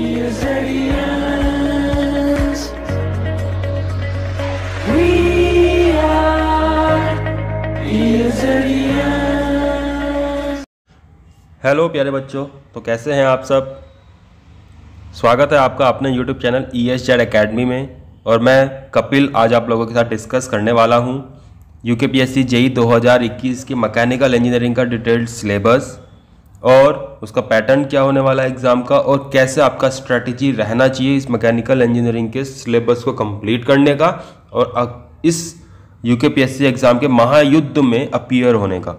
hello प्यारे बच्चों तो कैसे हैं आप सब स्वागत है आपका अपने YouTube channel E S Z academy में और मैं कपिल आज आप लोगों के साथ डिस्कस करने वाला हूं यू के पी एस सी जेई दो हज़ार इक्कीस की मैकेनिकल इंजीनियरिंग का डिटेल्ड सिलेबस और उसका पैटर्न क्या होने वाला है एग्ज़ाम का और कैसे आपका स्ट्रैटेजी रहना चाहिए इस मैकेनिकल इंजीनियरिंग के सिलेबस को कंप्लीट करने का और इस यू के एग्ज़ाम के महायुद्ध में अपियर होने का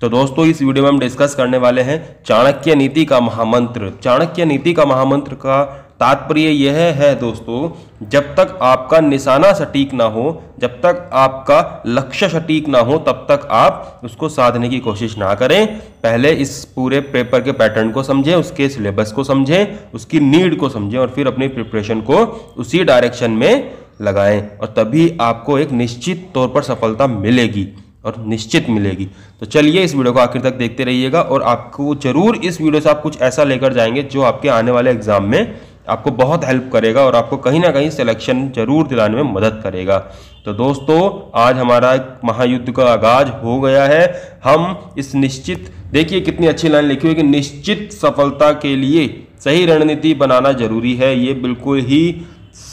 तो दोस्तों इस वीडियो में हम डिस्कस करने वाले हैं चाणक्य नीति का महामंत्र चाणक्य नीति का महामंत्र का तात्पर्य यह है दोस्तों जब तक आपका निशाना सटीक ना हो जब तक आपका लक्ष्य सटीक ना हो तब तक आप उसको साधने की कोशिश ना करें पहले इस पूरे पेपर के पैटर्न को समझें उसके सिलेबस को समझें उसकी नीड को समझें और फिर अपनी प्रिपरेशन को उसी डायरेक्शन में लगाएं और तभी आपको एक निश्चित तौर पर सफलता मिलेगी और निश्चित मिलेगी तो चलिए इस वीडियो को आखिर तक देखते रहिएगा और आपको जरूर इस वीडियो से आप कुछ ऐसा लेकर जाएंगे जो आपके आने वाले एग्जाम में आपको बहुत हेल्प करेगा और आपको कहीं ना कहीं सिलेक्शन जरूर दिलाने में मदद करेगा तो दोस्तों आज हमारा महायुद्ध का आगाज हो गया है हम इस निश्चित देखिए कितनी अच्छी लाइन लिखी हुई कि निश्चित सफलता के लिए सही रणनीति बनाना जरूरी है ये बिल्कुल ही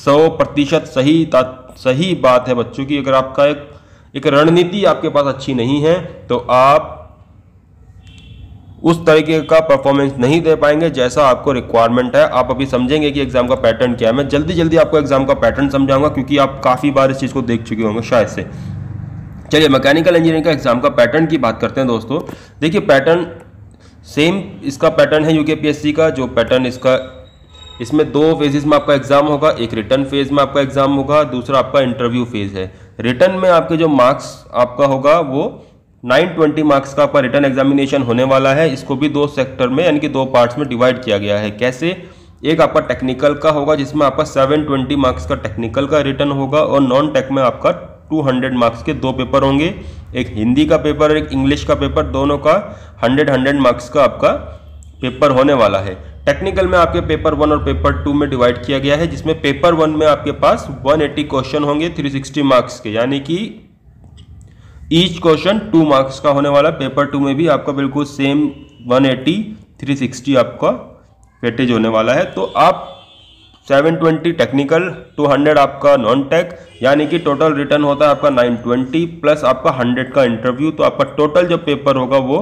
सौ प्रतिशत सही सही बात है बच्चों की अगर आपका एक एक रणनीति आपके पास अच्छी नहीं है तो आप उस तरीके का परफॉर्मेंस नहीं दे पाएंगे जैसा आपको रिक्वायरमेंट है आप अभी समझेंगे कि एग्जाम का पैटर्न क्या है मैं जल्दी जल्दी आपको एग्जाम का पैटर्न समझाऊंगा क्योंकि आप काफ़ी बार इस चीज़ को देख चुके होंगे शायद से चलिए मैकेनिकल इंजीनियरिंग का एग्जाम का पैटर्न की बात करते हैं दोस्तों देखिए पैटर्न सेम इसका पैटर्न है यूके का जो पैटर्न इसका इसमें दो फेजेस में आपका एग्जाम होगा एक रिटर्न फेज में आपका एग्जाम होगा दूसरा आपका इंटरव्यू फेज है रिटर्न में आपके जो मार्क्स आपका होगा वो 920 मार्क्स का आपका रिटर्न एग्जामिनेशन होने वाला है इसको भी दो सेक्टर में यानी कि दो पार्ट्स में डिवाइड किया गया है कैसे एक आपका टेक्निकल का होगा जिसमें आपका 720 मार्क्स का टेक्निकल का रिटर्न होगा और नॉन टेक में आपका 200 मार्क्स के दो पेपर होंगे एक हिंदी का पेपर और एक इंग्लिश का पेपर दोनों का 100 100 मार्क्स का आपका पेपर होने वाला है टेक्निकल में आपके पेपर वन और पेपर टू में डिवाइड किया गया है जिसमें पेपर वन में आपके पास 180 क्वेश्चन होंगे 360 मार्क्स के यानी कि ईच क्वेश्चन टू मार्क्स का होने वाला पेपर टू में भी आपका बिल्कुल सेम 180 360 आपका वेटेज होने वाला है तो आप 720 टेक्निकल 200 आपका नॉन टेक यानी कि टोटल रिटर्न होता है आपका 920 प्लस आपका 100 का इंटरव्यू तो आपका टोटल जो पेपर होगा वो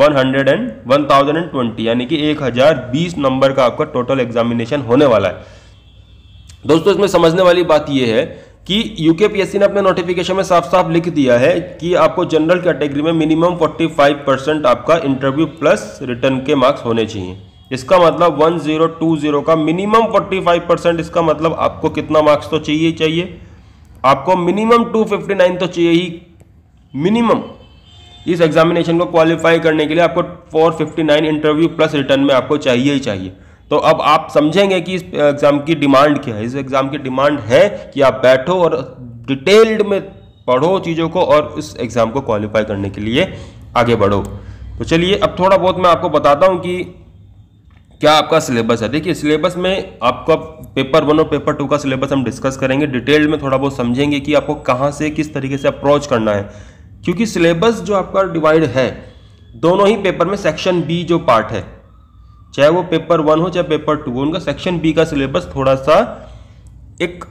100 एंड 1020 यानी कि 1020 नंबर का आपका टोटल एग्जामिनेशन होने वाला है दोस्तों इसमें समझने वाली बात यह है कि यूके पीएससी ने अपने नोटिफिकेशन में साफ साफ लिख दिया है कि आपको जनरल कैटेगरी में मिनिमम 45 परसेंट आपका इंटरव्यू प्लस रिटर्न के मार्क्स होने चाहिए इसका मतलब 1020 का मिनिमम 45 परसेंट इसका मतलब आपको कितना मार्क्स तो चाहिए चाहिए आपको मिनिमम 259 तो चाहिए ही मिनिमम तो इस एग्जामिनेशन को क्वालिफाई करने के लिए आपको फोर इंटरव्यू प्लस रिटर्न में आपको चाहिए ही चाहिए तो अब आप समझेंगे कि इस एग्ज़ाम की डिमांड क्या है इस एग्ज़ाम की डिमांड है कि आप बैठो और डिटेल्ड में पढ़ो चीज़ों को और इस एग्ज़ाम को क्वालिफाई करने के लिए आगे बढ़ो तो चलिए अब थोड़ा बहुत मैं आपको बताता हूँ कि क्या आपका सिलेबस है देखिए सिलेबस में आपका पेपर वन और पेपर टू का सिलेबस हम डिस्कस करेंगे डिटेल में थोड़ा बहुत समझेंगे कि आपको कहाँ से किस तरीके से अप्रोच करना है क्योंकि सिलेबस जो आपका डिवाइड है दोनों ही पेपर में सेक्शन बी जो पार्ट है चाहे वो पेपर वन हो चाहे पेपर टू हो उनका सेक्शन बी का सिलेबस थोड़ा सा एक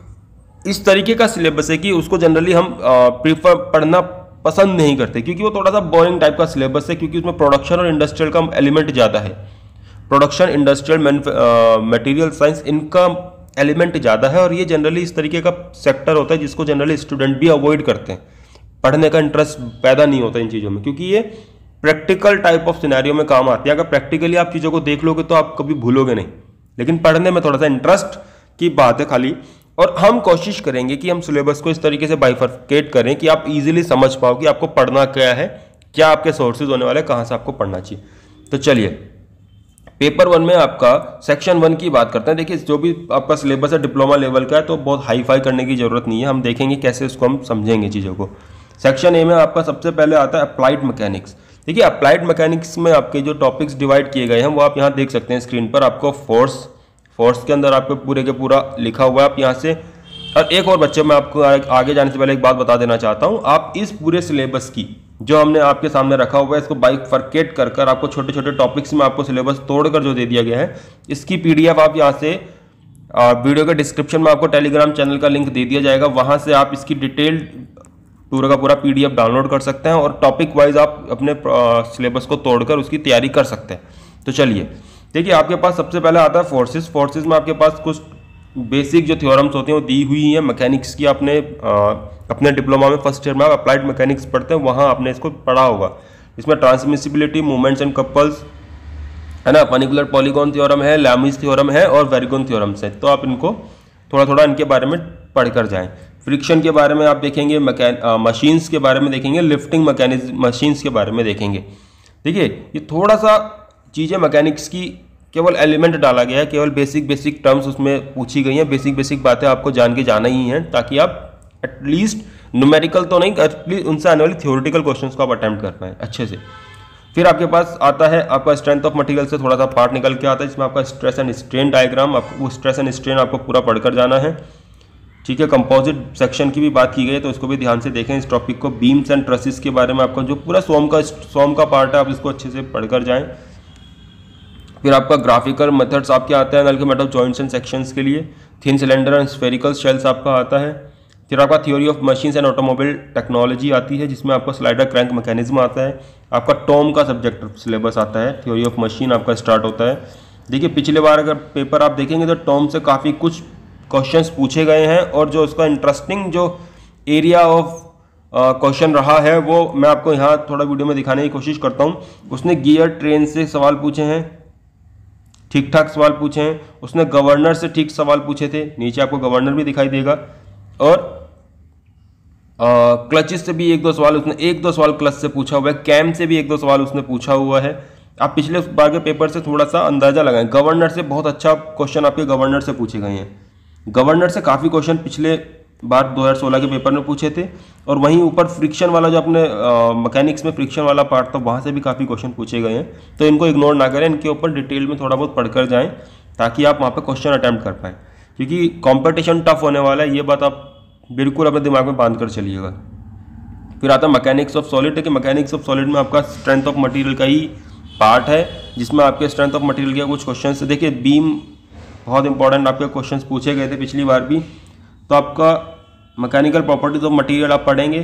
इस तरीके का सिलेबस है कि उसको जनरली हम प्रीफर पढ़ना पसंद नहीं करते क्योंकि वो थोड़ा सा बोरिंग टाइप का सिलेबस है क्योंकि उसमें प्रोडक्शन और इंडस्ट्रियल का एलिमेंट ज़्यादा है प्रोडक्शन इंडस्ट्रियल मटेरियल साइंस इनका एलिमेंट ज़्यादा है और ये जनरली इस तरीके का सेक्टर होता है जिसको जनरली स्टूडेंट भी अवॉइड करते हैं पढ़ने का इंटरेस्ट पैदा नहीं होता इन चीज़ों में क्योंकि ये प्रैक्टिकल टाइप ऑफ सिनेरियो में काम आती है अगर प्रैक्टिकली आप चीज़ों को देख लोगे तो आप कभी भूलोगे नहीं लेकिन पढ़ने में थोड़ा सा इंटरेस्ट की बात है खाली और हम कोशिश करेंगे कि हम सिलेबस को इस तरीके से बाइफर्केट करें कि आप इजीली समझ पाओ कि आपको पढ़ना क्या है क्या आपके सोर्सेज होने वाले कहाँ से आपको पढ़ना चाहिए तो चलिए पेपर वन में आपका सेक्शन वन की बात करते हैं देखिए जो भी आपका सिलेबस है डिप्लोमा लेवल का है तो बहुत हाई फाई करने की ज़रूरत नहीं है हम देखेंगे कैसे उसको हम समझेंगे चीज़ों को सेक्शन ए में आपका सबसे पहले आता है अप्लाइड मैकेनिक्स देखिए अप्लाइड मैकेनिक्स में आपके जो टॉपिक्स डिवाइड किए गए हैं वो आप यहाँ देख सकते हैं स्क्रीन पर आपको फोर्स फोर्स के अंदर आपको पूरे के पूरा लिखा हुआ है आप यहाँ से और एक और बच्चे मैं आपको आगे जाने से पहले एक बात बता देना चाहता हूँ आप इस पूरे सिलेबस की जो हमने आपके सामने रखा हुआ है इसको बाइक फर्केट कर कर आपको छोटे छोटे टॉपिक्स में आपको सिलेबस तोड़कर जो दे दिया गया है इसकी पीडीएफ आप यहाँ से वीडियो के डिस्क्रिप्शन में आपको टेलीग्राम चैनल का लिंक दे दिया जाएगा वहाँ से आप इसकी डिटेल्ड पूरा का पूरा पीडीएफ डाउनलोड कर सकते हैं और टॉपिक वाइज आप अपने सिलेबस को तोड़कर उसकी तैयारी कर सकते हैं तो चलिए देखिए आपके पास सबसे पहले आता है फोर्सेस फोर्सेस में आपके पास कुछ बेसिक जो थ्योरम्स होते हैं वो दी हुई हैं मैकेनिक्स की आपने आ, अपने डिप्लोमा में फर्स्ट ईयर में आप अप्लाइड मैकेनिक्स पढ़ते हैं वहाँ आपने इसको पढ़ा होगा इसमें ट्रांसमिसिबिलिटी मूवमेंट्स एंड कपल्स है ना पर्निकुलर पॉलीगॉन थ्योरम है लैमिज थ्योरम है और वेरिगोन थ्योरम्स हैं तो आप इनको थोड़ा थोड़ा इनके बारे में पढ़ कर जाएँ फ्रिक्शन के बारे में आप देखेंगे मशीन्स के बारे में देखेंगे लिफ्टिंग मकैनिज मशीन्स के बारे में देखेंगे देखिए ये थोड़ा सा चीज़ें मैकेनिक्स की केवल एलिमेंट डाला गया है केवल बेसिक बेसिक टर्म्स उसमें पूछी गई हैं बेसिक बेसिक बातें आपको जान के जाना ही हैं ताकि आप एटलीस्ट न्यूमेरिकल तो नहीं एटलीस्ट उनसे आने वाली थियोरिटिकल क्वेश्चन को आप अटैम्प्ट कर पाएँ अच्छे से फिर आपके पास आता है आपका स्ट्रेंथ ऑफ मटेरियल से थोड़ा सा पार्ट निकल के आता है जिसमें आपका स्ट्रेस एंड स्ट्रेन डायग्राम आपको वो स्ट्रेस एंड स्ट्रेन आपको पूरा पढ़कर जाना है ठीक है कंपोजिट सेक्शन की भी बात की गई है तो इसको भी ध्यान से देखें इस टॉपिक को बीम्स एंड ट्रसिस के बारे में आपका जो पूरा सोम का सोम का पार्ट है आप इसको अच्छे से पढ़कर जाएं फिर आपका ग्राफिकल मेथड्स आपके आता है नल के मेटल जॉइंट्स एंड सेक्शंस के लिए thin cylinder and spherical shells आपका आता है फिर आपका theory of machines and automobile technology आती है जिसमें आपका स्लाइडर क्रैंक मैकेनिज्म आता है आपका टॉम का सब्जेक्ट सिलेबस आता है थ्योरी ऑफ मशीन आपका स्टार्ट होता है देखिए पिछले बार अगर पेपर आप देखेंगे तो टॉम से काफ़ी कुछ क्वेश्चंस पूछे गए हैं और जो उसका इंटरेस्टिंग जो एरिया ऑफ क्वेश्चन रहा है वो मैं आपको यहाँ थोड़ा वीडियो में दिखाने की कोशिश करता हूँ उसने गियर ट्रेन से सवाल पूछे हैं ठीक ठाक सवाल पूछे हैं उसने गवर्नर से ठीक सवाल पूछे थे नीचे आपको गवर्नर भी दिखाई देगा और क्लचिस uh, से भी एक दो सवाल उसने एक दो सवाल क्लच से पूछा हुआ है कैम से भी एक दो सवाल उसने पूछा हुआ है आप पिछले बार के पेपर से थोड़ा सा अंदाज़ा लगाएं गवर्नर से बहुत अच्छा क्वेश्चन आपके गवर्नर से पूछे गए हैं गवर्नर से काफ़ी क्वेश्चन पिछले बार 2016 के पेपर में पूछे थे और वहीं ऊपर फ्रिक्शन वाला जो अपने मकैनिक्स में फ्रिक्शन वाला पार्ट था वहाँ से भी काफ़ी क्वेश्चन पूछे गए हैं तो इनको इग्नोर ना करें इनके ऊपर डिटेल में थोड़ा बहुत पढ़कर जाएं ताकि आप वहाँ पे क्वेश्चन अटैम्प्ट कर पाएँ क्योंकि कॉम्पिटिशन टफ होने वाला है ये बात आप बिल्कुल अपने दिमाग में बांध कर चलिएगा फिर आता है मकैनिक्स ऑफ सॉलिड कि मकैनिक्स ऑफ सॉलिड में आपका स्ट्रेंथ ऑफ मटीरियल का ही पार्ट है जिसमें आपके स्ट्रेंथ ऑफ मटेरियल के कुछ क्वेश्चन देखिए बीम बहुत इंपॉर्टेंट आपके क्वेश्चंस पूछे गए थे पिछली बार भी तो आपका मैकेनिकल प्रॉपर्टीज ऑफ मटेरियल आप पढ़ेंगे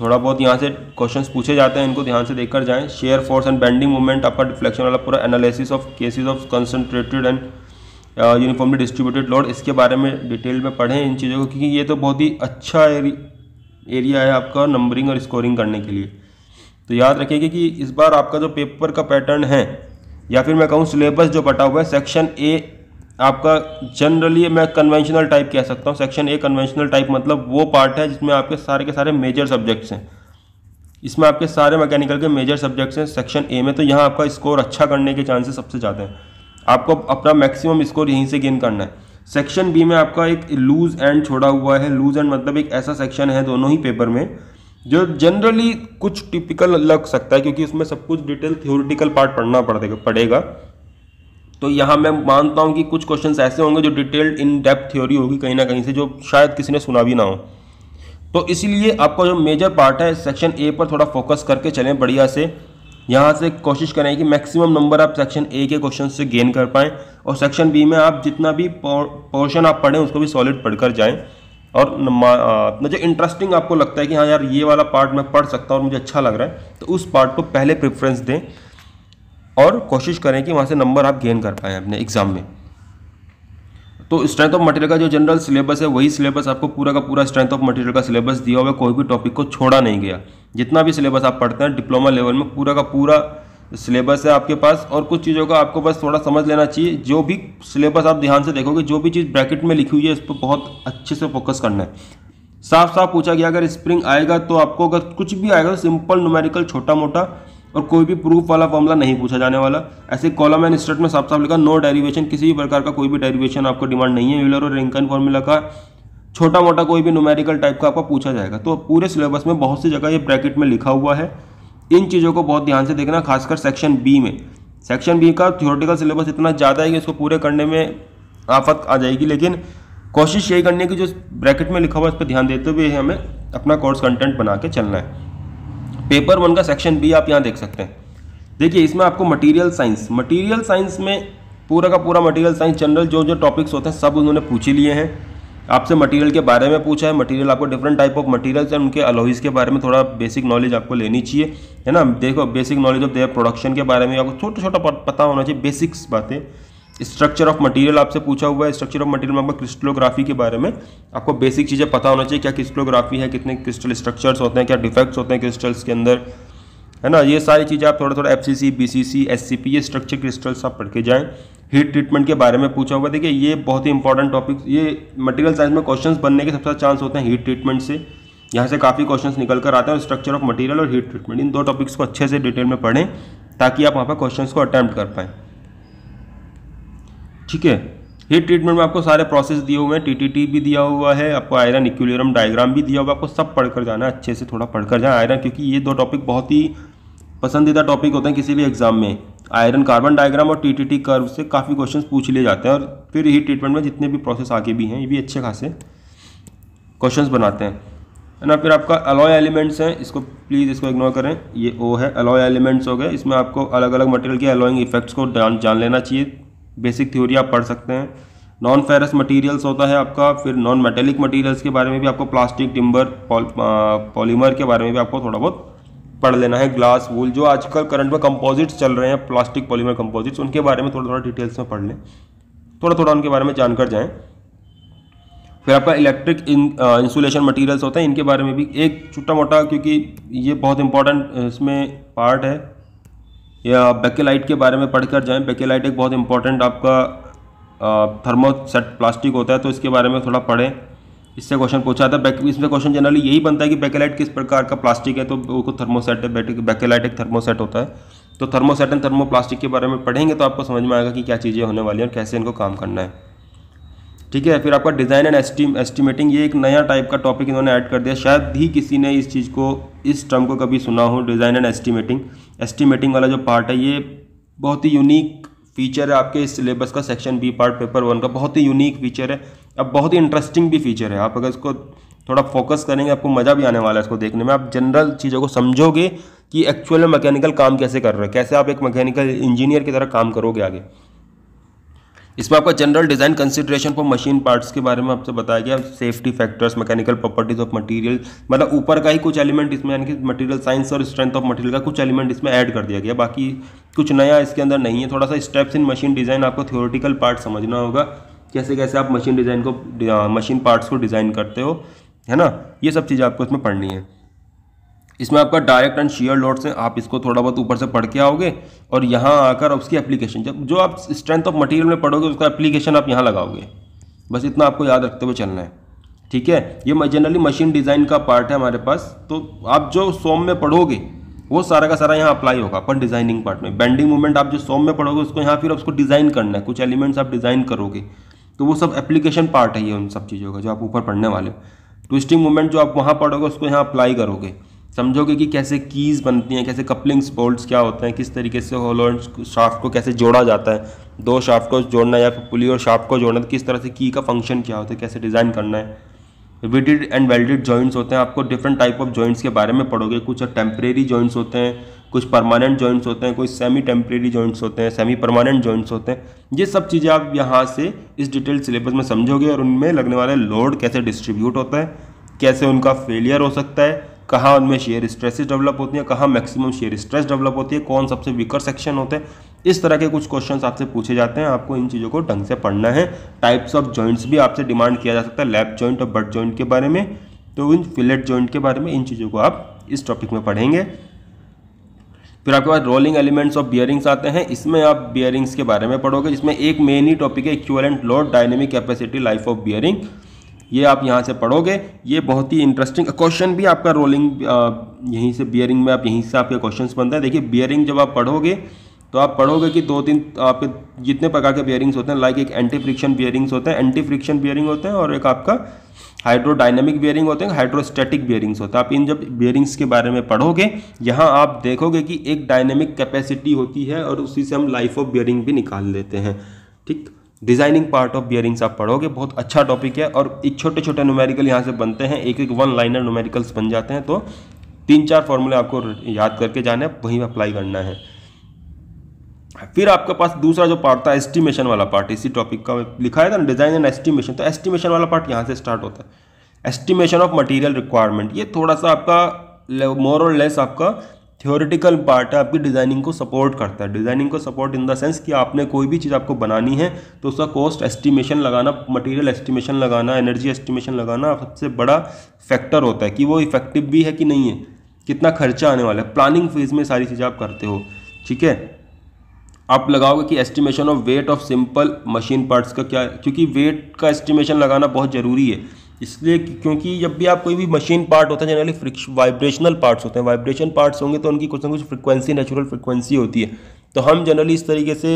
थोड़ा बहुत यहाँ से क्वेश्चंस पूछे जाते हैं इनको ध्यान से देखकर जाएं shear force and bending movement आपका डिफ्लेक्शन वाला पूरा analysis of cases of concentrated and uniformly distributed load इसके बारे में डिटेल में पढ़ें इन चीज़ों को क्योंकि ये तो बहुत ही अच्छा एरिया है आपका नंबरिंग और स्कोरिंग करने के लिए तो याद रखिए कि इस बार आपका जो पेपर का पैटर्न है या फिर मैं कहूँ सिलेबस जो बटा हुआ है सेक्शन ए आपका जनरली मैं कन्वेंशनल टाइप कह सकता हूँ सेक्शन ए कन्वेंशनल टाइप मतलब वो पार्ट है जिसमें आपके सारे के सारे मेजर सब्जेक्ट्स हैं इसमें आपके सारे मैकेनिकल के मेजर सब्जेक्ट्स हैं सेक्शन ए में तो यहाँ आपका स्कोर अच्छा करने के चांसेस सबसे ज़्यादा हैं आपको अपना मैक्सिमम स्कोर यहीं से गेन करना है सेक्शन बी में आपका एक लूज एंड छोड़ा हुआ है लूज एंड मतलब एक ऐसा सेक्शन है दोनों ही पेपर में जो जनरली कुछ टिपिकल लग सकता है क्योंकि उसमें सब कुछ डिटेल थ्योरिटिकल पार्ट पढ़ना पड़ेगा पड़ेगा तो यहाँ मैं मानता हूँ कि कुछ क्वेश्चंस ऐसे होंगे जो डिटेल्ड इन डेप्थ थ्योरी होगी कहीं ना कहीं से जो शायद किसी ने सुना भी ना हो तो इसीलिए आपका जो मेजर पार्ट है सेक्शन ए पर थोड़ा फोकस करके चलें बढ़िया से यहाँ से कोशिश करें कि मैक्सिमम नंबर आप सेक्शन ए के क्वेश्चन से गेन कर पाएँ और सेक्शन बी में आप जितना भी पोर्शन आप पढ़ें उसको भी सॉलिड पढ़कर जाएँ और मुझे जो इंटरेस्टिंग आपको लगता है कि हाँ यार ये वाला पार्ट मैं पढ़ सकता हूँ और मुझे अच्छा लग रहा है तो उस पार्ट को पहले प्रेफरेंस दें और कोशिश करें कि वहाँ से नंबर आप गेन कर पाएँ अपने एग्ज़ाम में तो स्ट्रेंथ ऑफ मटेरियल का जो जनरल सिलेबस है वही सिलेबस आपको पूरा का पूरा स्ट्रेंथ ऑफ मटेरियल का सिलेबस दिया हुआ है कोई भी टॉपिक को छोड़ा नहीं गया जितना भी सिलेबस आप पढ़ते हैं डिप्लोमा लेवल में पूरा का पूरा सिलेबस है आपके पास और कुछ चीज़ों का आपको बस थोड़ा समझ लेना चाहिए जो भी सिलेबस आप ध्यान से देखोगे जो भी चीज़ ब्रैकेट में लिखी हुई है उस पर बहुत अच्छे से फोकस करना है साफ साफ पूछा गया अगर स्प्रिंग आएगा तो आपको अगर कुछ भी आएगा तो सिंपल न्यूमेरिकल छोटा मोटा और कोई भी प्रूफ वाला फॉर्मला नहीं पूछा जाने वाला ऐसे कॉलम एंड स्टेट में साफ साफ लिखा नो डेरिवेशन किसी भी प्रकार का कोई भी डेरिवेशन आपको डिमांड नहीं है यूलर और रिंकन फॉर्मूला का छोटा मोटा कोई भी न्यूमेरिकल टाइप का आपका पूछा जाएगा तो पूरे सिलेबस में बहुत सी जगह ये ब्रैकेट में लिखा हुआ है इन चीज़ों को बहुत ध्यान से देखना खासकर सेक्शन बी में सेक्शन बी का थियोरटिकल सिलेबस इतना ज़्यादा है कि इसको पूरे करने में आफत आ जाएगी लेकिन कोशिश यही करनी है कि जो ब्रैकेट में लिखा हुआ है इस पर ध्यान देते हुए हमें अपना कोर्स कंटेंट बना के चलना है पेपर वन का सेक्शन बी आप यहाँ देख सकते हैं देखिए इसमें आपको मटीरियल साइंस मटीरियल साइंस में पूरा का पूरा मटीरियल साइंस जनरल जो जो टॉपिक्स होते हैं सब उन्होंने पूछ ही लिए हैं आपसे मटेरियल के बारे में पूछा है मटेरियल आपको डिफरेंट टाइप ऑफ मटेरियल्स हैं उनके अलोइज के बारे में थोड़ा बेसिक नॉलेज आपको लेनी चाहिए है ना देखो basic knowledge of their production के बारे में आपको छोटा छोटा पता होना चाहिए बेसिक्स बातें स्ट्रक्चर ऑफ मटेरियल आपसे पूछा हुआ है स्ट्रक्चर ऑफ मटेरियल में आपको क्रिस्टलोग्राफी के बारे में आपको बेसिक चीज़ें पता होना चाहिए क्या क्रिस्टलोग्राफी है कितने क्रिस्टल स्ट्रक्चर्स होते हैं क्या डिफेक्ट्स होते हैं क्रिस्टल्स के अंदर है ना ये सारी चीज़ें आप थोड़ा थोड़ा F C C B C C S C P ये स्ट्रक्चर क्रिस्टल्स आप पढ़ के जाएँ हीट ट्रीटमेंट के बारे में पूछा हुआ देखिए ये बहुत ही इंपॉर्टेंट टॉपिक ये मटेरियल साइंस में क्वेश्चन बनने के सबसे चांस होते हैं हीट ट्रीटमेंट से यहाँ से काफ़ी क्वेश्चंस निकल कर आते हैं स्ट्रक्चर ऑफ मटेरियल और हीट ट्रीटमेंट इन दो टॉपिक्स को अच्छे से डिटेल में पढ़ें ताकि आप वहाँ पर क्वेश्चंस को अटैम्प्ट कर पाएँ ठीक है ये ट्रीटमेंट में आपको सारे प्रोसेस दिए हुए हैं टीटीटी भी दिया हुआ है आपको आयरन इक्विलियम डायग्राम भी दिया हुआ है आपको सब पढ़कर जाना है अच्छे से थोड़ा पढ़कर जाए आयरन क्योंकि ये दो टॉपिक बहुत ही पसंदीदा टॉपिक होते हैं किसी भी एग्जाम में आयरन कार्बन डायग्राम और टी टी कर्व से काफ़ी क्वेश्चन पूछ लिए जाते हैं और फिर हीट ट्रीटमेंट में जितने भी प्रोसेस आगे भी हैं ये भी अच्छे खासे क्वेश्चन बनाते हैं है ना फिर आपका अलॉय एलिमेंट्स हैं इसको प्लीज़ इसको इग्नोर करें ये ओ है अलॉय एलिमेंट्स हो गए इसमें आपको अलग अलग मटेरियल के अलॉइंग इफेक्ट्स को जान लेना चाहिए बेसिक थ्योरी आप पढ़ सकते हैं नॉन फेरस मटेरियल्स होता है आपका फिर नॉन मेटेलिक मटेरियल्स के बारे में भी आपको प्लास्टिक टिम्बर पॉलीमर के बारे में भी आपको थोड़ा बहुत पढ़ लेना है ग्लास वूल जो आजकल करंट में कंपोजिट्स चल रहे हैं प्लास्टिक पॉलीमर कंपोजिट्स उनके बारे में थोड़ा थोड़ा डिटेल्स में पढ़ लें थोड़ा थोड़ा उनके बारे में जानकर जाएँ फिर आपका इलेक्ट्रिक इंसुलेशन मटेरियल्स होते हैं इनके बारे में भी एक छोटा मोटा क्योंकि ये बहुत इंपॉर्टेंट इसमें पार्ट है या बेकेलाइट के बारे में पढ़कर जाएं बेकेलाइट एक बहुत इंपॉर्टेंट आपका थर्मोसेट प्लास्टिक होता है तो इसके बारे में थोड़ा पढ़ें इससे क्वेश्चन पूछा था बैक इसमें क्वेश्चन जनरली यही बनता है कि बेकेलाइट किस प्रकार का प्लास्टिक है तो वो थर्मोसेट है बेकेलाइट एक थर्मोसेट होता है तो थर्मोसेट एंड थर्मोप्लास्टिक के बारे में पढ़ेंगे तो आपको समझ में आएगा कि क्या चीज़ें होने वाली हैं और कैसे इनको काम करना है ठीक है फिर आपका डिज़ाइन एंड एस्टीम एस्टिमेटिंग ये एक नया टाइप का टॉपिक इन्होंने ऐड कर दिया शायद ही किसी ने इस चीज़ को इस टर्म को कभी सुना हो डिज़ाइन एंड एस्टिमेटिंग एस्टिमेटिंग वाला जो पार्ट है ये बहुत ही यूनिक फीचर है आपके इस सिलेबस का section B part paper one का बहुत ही यूनिक फीचर है अब बहुत ही इंटरेस्टिंग भी फीचर है आप अगर इसको थोड़ा फोकस करेंगे आपको मज़ा भी आने वाला है इसको देखने में आप जनरल चीज़ों को समझोगे कि एक्चुअल में मैकेनिकल काम कैसे कर रहे हैं कैसे आप एक मैकेनिकल इंजीनियर की तरह काम करोगे आगे इसमें आपका general design consideration for machine parts के बारे में आपसे बताया गया safety factors mechanical properties of material मतलब ऊपर का ही कुछ एलिमेंट इसमें यानी कि मटेरियल साइंस और स्ट्रेंथ ऑफ मटेरियल का कुछ एलिमेंट इसमें ऐड कर दिया गया बाकी कुछ नया इसके अंदर नहीं है थोड़ा सा स्टेप्स इन मशीन डिज़ाइन आपको थियोरटिकल पार्ट समझना होगा कैसे कैसे आप मशीन डिज़ाइन को मशीन पार्ट्स को डिज़ाइन करते हो है ना ये सब चीज़ें आपको इसमें पढ़नी है इसमें आपका डायरेक्ट एंड शेयर लोड से आप इसको थोड़ा बहुत ऊपर से पढ़ के आओगे और यहाँ आकर उसकी एप्लीकेशन जब जो आप स्ट्रेंथ ऑफ मटेरियल में पढ़ोगे उसका एप्लीकेशन आप यहाँ लगाओगे बस इतना आपको याद रखते हुए चलना है ठीक है ये जनरली मशीन डिज़ाइन का पार्ट है हमारे पास तो आप जो सोम में पढ़ोगे वो सारा का सारा यहाँ अप्लाई होगा अपन डिज़ाइनिंग पार्ट में बेंडिंग मूवमेंट आप जो सोम में पढ़ोगे उसको यहाँ फिर उसको डिज़ाइन करना है कुछ एलिमेंट्स आप डिज़ाइन करोगे तो वो सब एप्लीकेशन पार्ट है ये उन सब चीज़ों का जो आप ऊपर पढ़ने वाले हो ट्विस्टिंग मूवमेंट जो आप वहाँ पढ़ोगे उसको यहाँ अप्लाई करोगे समझोगे कि कैसे कीज़ बनती हैं कैसे कपलिंग्स बोल्ट्स क्या होते हैं किस तरीके से होलो शाफ्ट को कैसे जोड़ा जाता है दो शाफ्ट को जोड़ना या फिर पुली और शाफ्ट को जोड़ना तो किस तरह से की का फंक्शन क्या होता है कैसे डिज़ाइन करना है विडिड एंड वेल्डेड जॉइंट्स होते हैं आपको डिफरेंट टाइप ऑफ जॉइंट्स के बारे में पढ़ोगे कुछ टेम्परेरी जॉइंट्स होते हैं कुछ परमानेंट जॉइंट्स होते हैं कुछ सेमी टेम्परेरी जॉइंट्स होते हैं सेमी परमानेंट जॉइंट्स होते हैं ये सब चीज़ें आप यहाँ से इस डिटेल सिलेबस में समझोगे और उनमें लगने वाले लोड कैसे डिस्ट्रीब्यूट होता है कैसे उनका फेलियर हो सकता है कहाँ उनमें शेयर स्ट्रेसेस डेवलप होती हैं कहाँ मैक्सिमम शेयर स्ट्रेस डेवलप होती है कौन सबसे वीकर सेक्शन होते हैं इस तरह के कुछ क्वेश्चन आपसे पूछे जाते हैं आपको इन चीज़ों को ढंग से पढ़ना है टाइप्स ऑफ जॉइंट्स भी आपसे डिमांड किया जा सकता है लेफ्ट जॉइंट और बट जॉइंट के बारे में तो इन फिलेट जॉइंट के बारे में इन चीज़ों को आप इस टॉपिक में पढ़ेंगे फिर आपके पास रोलिंग एलिमेंट्स ऑफ बियरिंग्स आते हैं इसमें आप बियरिंग्स के बारे में पढ़ोगे जिसमें एक मेन ही टॉपिक है equivalent load dynamic capacity life of bearing ये आप यहाँ से पढ़ोगे ये बहुत ही इंटरेस्टिंग क्वेश्चन भी आपका रोलिंग यहीं से बियरिंग में आप यहीं से आपके क्वेश्चन बनता है देखिए बियरिंग जब आप पढ़ोगे तो आप पढ़ोगे कि दो तीन आपके जितने प्रकार के बियरिंग्स होते हैं लाइक एक एंटी फ्रिक्शन बियरिंग्स होते हैं एंटी फ्रिक्शन बियरिंग होते हैं और एक आपका हाइड्रोडाइनमिक बियरिंग होते हैं हाइड्रोस्टेटिक बियरिंग्स होते हैं आप इन जब बियरिंग्स के बारे में पढ़ोगे यहाँ आप देखोगे कि एक डायनेमिक कैपेसिटी होती है और उसी से हम लाइफ ऑफ बियरिंग भी निकाल लेते हैं ठीक डिजाइनिंग पार्ट ऑफ बियरिंग्स आप पढ़ोगे बहुत अच्छा टॉपिक है और एक छोटे छोटे न्यूमेरिकल यहाँ से बनते हैं एक एक वन लाइनर न्यूमेरिकल्स बन जाते हैं तो तीन चार फॉर्मूले आपको याद करके जाने वहीं अप्लाई करना है फिर आपके पास दूसरा जो पार्ट था एस्टिमेशन वाला पार्ट इसी टॉपिक का लिखा है ना डिजाइन एंड एस्टिमेशन तो एस्टिमेशन वाला पार्ट यहाँ से स्टार्ट होता है एस्टिमेशन ऑफ मटेरियल रिक्वायरमेंट ये थोड़ा सा आपका मोर और लेस आपका थियोरिटिकल पार्ट है आपकी डिज़ाइनिंग को सपोर्ट करता है डिज़ाइनिंग को सपोर्ट इन द सेंस कि आपने कोई भी चीज़ आपको बनानी है तो उसका कॉस्ट एस्टिमेशन लगाना मटेरियल एस्टिमेशन लगाना एनर्जी एस्टिमेशन लगाना सबसे बड़ा फैक्टर होता है कि वो इफेक्टिव भी है कि नहीं है कितना खर्चा आने वाला है प्लानिंग फेज में सारी चीज़ें आप करते हो ठीक है आप लगाओगे कि estimation of weight of simple machine parts का क्या क्योंकि वेट का एस्टिमेशन लगाना बहुत ज़रूरी है इसलिए क्योंकि जब भी आप कोई भी मशीन पार्ट होता है जनरली वाइब्रेशनल पार्ट्स होते हैं वाइब्रेशन पार्ट्स होंगे तो उनकी कुछ ना कुछ फ्रिक्वेंसी नेचुरल फ्रिक्वेंसी होती है तो हम जनरली इस तरीके से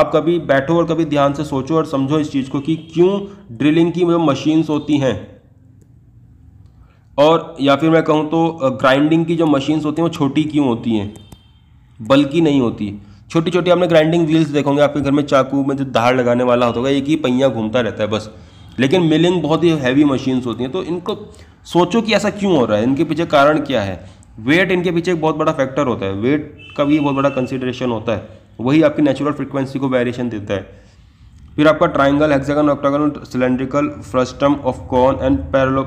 आप कभी बैठो और कभी ध्यान से सोचो और समझो इस चीज़ को कि क्यों ड्रिलिंग की मतलब मशीन्स होती हैं और या फिर मैं कहूँ तो ग्राइंडिंग की जो मशीन्स होती हैं वो छोटी क्यों होती हैं बल्कि नहीं होती छोटी छोटी आपने ग्राइंडिंग व्हील्स देखोगे आपके घर में चाकू में जो धार लगाने वाला होता होगा एक ही पहिया घूमता रहता है बस लेकिन मिलिंग बहुत ही हैवी मशीन्स होती हैं तो इनको सोचो कि ऐसा क्यों हो रहा है इनके पीछे कारण क्या है वेट इनके पीछे एक बहुत बड़ा फैक्टर होता है वेट का भी बहुत बड़ा कंसिडरेशन होता है वही आपकी नेचुरल फ्रिक्वेंसी को वेरिएशन देता है फिर आपका triangle hexagon octagon cylindrical frustum of cone and parallel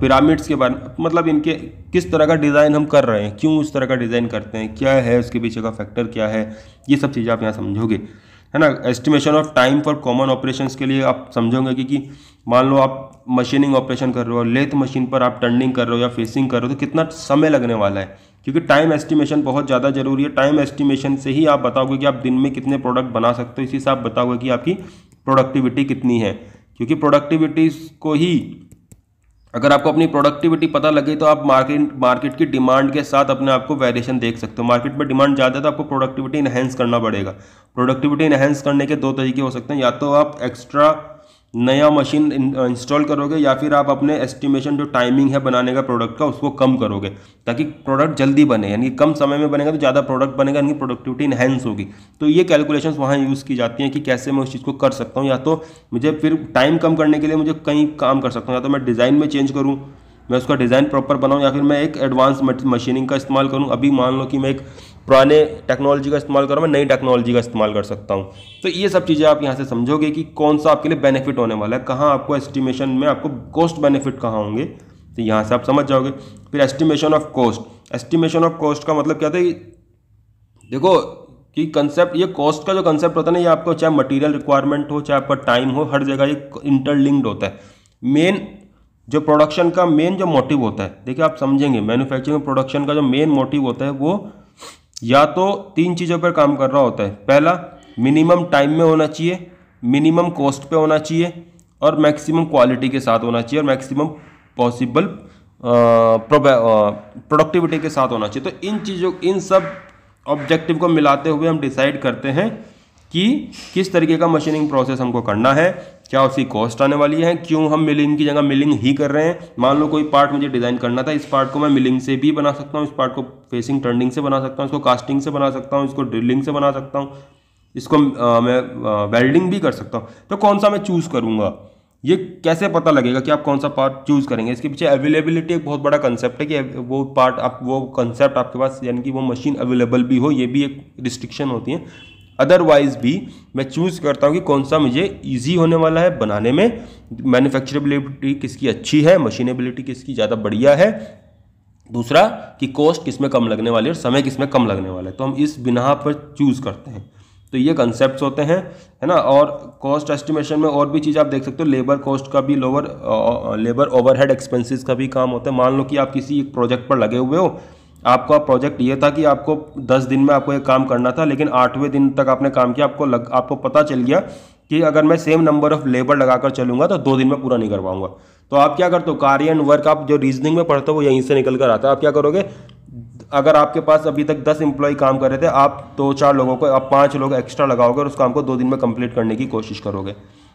pyramids के बारे में मतलब इनके किस तरह का डिज़ाइन हम कर रहे हैं क्यों उस तरह का डिज़ाइन करते हैं क्या है उसके पीछे का फैक्टर क्या है ये सब चीज़ें आप यहाँ समझोगे है ना estimation of time for common operations के लिए आप समझोगे कि, कि मान लो आप मशीनिंग ऑपरेशन कर रहे हो लेथ मशीन पर आप टर्निंग कर रहे हो या फेसिंग कर रहे हो तो कितना समय लगने वाला है क्योंकि टाइम एस्टिमेशन बहुत ज़्यादा जरूरी है टाइम एस्टिमेशन से ही आप बताओगे कि आप दिन में कितने प्रोडक्ट बना सकते हो इसी से आप बताओगे कि आपकी प्रोडक्टिविटी कितनी है क्योंकि प्रोडक्टिविटी को ही अगर आपको अपनी प्रोडक्टिविटी पता लगे तो आप मार्केट मार्केट की डिमांड के साथ अपने आप को वेरिएशन देख सकते हो मार्केट में डिमांड ज़्यादा है तो आपको प्रोडक्टिविटी इन्हेंस करना पड़ेगा प्रोडक्टिविटी इन्हेंस करने के दो तरीके हो सकते हैं या तो आप एक्स्ट्रा नया मशीन इंस्टॉल करोगे या फिर आप अपने एस्टिमेशन जो टाइमिंग है बनाने का प्रोडक्ट का उसको कम करोगे ताकि प्रोडक्ट जल्दी बने यानी कम समय में बनेगा तो ज़्यादा प्रोडक्ट बनेगा यानी प्रोडक्टिविटी इन्हेंस होगी तो ये कैलकुलेशन वहाँ यूज़ की जाती हैं कि कैसे मैं उस चीज़ को कर सकता हूँ या तो मुझे फिर टाइम कम करने के लिए मुझे कहीं काम कर सकता हूँ या तो मैं डिज़ाइन में चेंज करूँ मैं उसका डिज़ाइन प्रॉपर बनाऊँ या फिर मैं एक एडवांस मशीनिंग का इस्तेमाल करूँ अभी मान लो कि मैं एक पुराने टेक्नोलॉजी का इस्तेमाल करूँ मैं नई टेक्नोलॉजी का इस्तेमाल कर सकता हूँ तो ये सब चीज़ें आप यहाँ से समझोगे कि कौन सा आपके लिए बेनिफिट होने वाला है कहाँ आपको एस्टिमेशन में आपको कॉस्ट बेनिफिट कहाँ होंगे तो यहाँ से आप समझ जाओगे फिर estimation of cost estimation of cost का मतलब क्या था कि देखो कि कंसेप्ट ये कॉस्ट का जो कंसेप्ट होता है ना ये आपको चाहे मटेरियल रिक्वायरमेंट हो चाहे आपका टाइम हो हर जगह ये इंटरलिंक्ड होता है मेन जो प्रोडक्शन का मेन जो मोटिव होता है देखिए आप समझेंगे मैन्युफैक्चरिंग प्रोडक्शन का जो मेन मोटिव होता है वो या तो तीन चीज़ों पर काम कर रहा होता है पहला मिनिमम टाइम में होना चाहिए मिनिमम कॉस्ट पे होना चाहिए और मैक्सिमम क्वालिटी के साथ होना चाहिए और मैक्सिमम पॉसिबल प्रोडक्टिविटी के साथ होना चाहिए तो इन चीज़ों इन सब ऑब्जेक्टिव को मिलाते हुए हम डिसाइड करते हैं कि किस तरीके का मशीनिंग प्रोसेस हमको करना है क्या उसकी कॉस्ट आने वाली है क्यों हम मिलिंग की जगह मिलिंग ही कर रहे हैं मान लो कोई पार्ट मुझे डिज़ाइन करना था इस पार्ट को मैं मिलिंग से भी बना सकता हूँ इस पार्ट को फेसिंग टर्निंग से बना सकता हूँ इसको कास्टिंग से बना सकता हूँ इसको ड्रिलिंग से बना सकता हूँ इसको आ, मैं आ, वेल्डिंग भी कर सकता हूँ तो कौन सा मैं चूज़ करूँगा ये कैसे पता लगेगा कि आप कौन सा पार्ट चूज़ करेंगे इसके पीछे अवेलेबिलिटी एक बहुत बड़ा कंसेप्ट है कि वो पार्ट आप वो कंसेप्ट आपके पास यानी कि वो मशीन अवेलेबल भी हो ये भी एक रिस्ट्रिक्शन होती है अदरवाइज़ भी मैं चूज़ करता हूँ कि कौन सा मुझे ईजी होने वाला है बनाने में मैन्युफैक्चरेबिलिटी किसकी अच्छी है मशीनेबिलिटी किसकी ज़्यादा बढ़िया है दूसरा कि कॉस्ट किस में कम लगने वाली है और समय किस में कम लगने वाला है तो हम इस बिना पर चूज़ करते हैं तो ये कंसेप्ट होते हैं है ना और कॉस्ट एस्टिमेशन में और भी चीज़ आप देख सकते हो लेबर कॉस्ट का भी लोअर लेबर ओवरहेड एक्सपेंसेस का भी काम होता है मान लो कि आप किसी एक प्रोजेक्ट पर लगे हुए हो आपका प्रोजेक्ट ये था कि आपको दस दिन में आपको ये काम करना था लेकिन आठवें दिन तक आपने काम किया आपको लग आपको पता चल गया कि अगर मैं सेम नंबर ऑफ लेबर लगाकर चलूंगा तो दो दिन में पूरा नहीं कर पाऊंगा तो आप क्या करते हो कार्य एंड वर्क आप जो रीजनिंग में पढ़ते हो वो यहीं से निकल कर आता है आप क्या करोगे अगर आपके पास अभी तक दस एम्प्लॉय काम कर रहे थे आप दो चार लोगों को आप पाँच लोग एक्स्ट्रा लगाओगे और उस काम को दो दिन में कंप्लीट करने की कोशिश करोगे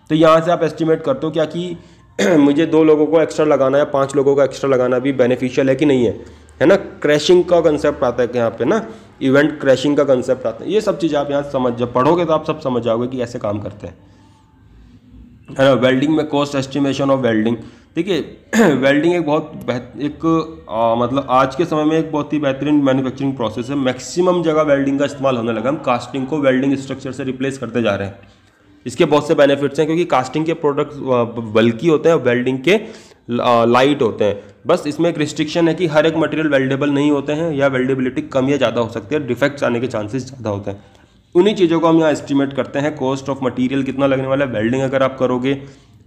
तो यहाँ से आप एस्टिमेट करते हो क्या कि मुझे दो लोगों को एक्स्ट्रा लगाना या पाँच लोगों को एक्स्ट्रा लगाना भी बेनिफिशियल है कि नहीं है है ना क्रैशिंग का कंसेप्ट आता है यहाँ पे ना इवेंट क्रैशिंग का कंसेप्ट आता है ये सब चीज़ आप यहाँ समझ जब पढ़ोगे तो आप सब समझ जाओगे कि ऐसे काम करते हैं है ना वेल्डिंग में कॉस्ट एस्टिमेशन ऑफ वेल्डिंग देखिए वेल्डिंग एक बहुत एक आ, मतलब आज के समय में एक बहुत ही बेहतरीन मैन्युफैक्चरिंग प्रोसेस है मैक्सिमम जगह वेल्डिंग का इस्तेमाल होने लगा हम कास्टिंग को वेल्डिंग स्ट्रक्चर से रिप्लेस करते जा रहे हैं इसके बहुत से बेनिफिट्स हैं क्योंकि कास्टिंग के प्रोडक्ट्स बल्कि होते हैं वेल्डिंग के लाइट होते हैं बस इसमें एक रिस्ट्रिक्शन है कि हर एक मटेरियल वेल्डेबल नहीं होते हैं या वेल्डेबिलिटी कम या ज़्यादा हो सकती है डिफेक्ट्स आने के चांसेस ज़्यादा होते हैं उन्हीं चीज़ों को हम यहाँ एस्टिमेट करते हैं कॉस्ट ऑफ मटेरियल कितना लगने वाला है वेल्डिंग अगर आप करोगे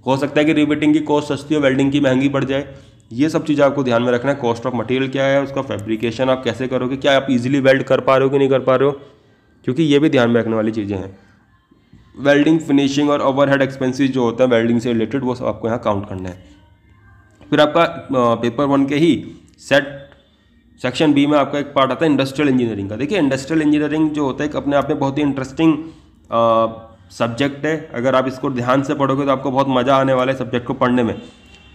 हो सकता है कि रिबेटिंग की कॉस्ट सस्ती हो वेल्डिंग की महंगी पड़ जाए ये सब चीज़ें आपको ध्यान में रखना है कॉस्ट ऑफ मटेरियल क्या है उसका फैब्रिकेशन आप कैसे करोगे क्या आप इजिली वेल्ड कर पा रहे हो कि नहीं कर पा रहे हो क्योंकि ये भी ध्यान में रखने वाली चीज़ें हैं वेल्डिंग फिनिशिंग और ओवरहेड एक्सपेंसेस जो होता है वेल्डिंग से रिलेटेड वो सब आपको यहाँ काउंट करना है फिर आपका पेपर वन के ही सेट सेक्शन बी में आपका एक पार्ट आता है इंडस्ट्रियल इंजीनियरिंग का देखिए इंडस्ट्रियल इंजीनियरिंग जो होता है अपने आप में बहुत ही इंटरेस्टिंग सब्जेक्ट है अगर आप इसको ध्यान से पढ़ोगे तो आपको बहुत मज़ा आने वाला है सब्जेक्ट को पढ़ने में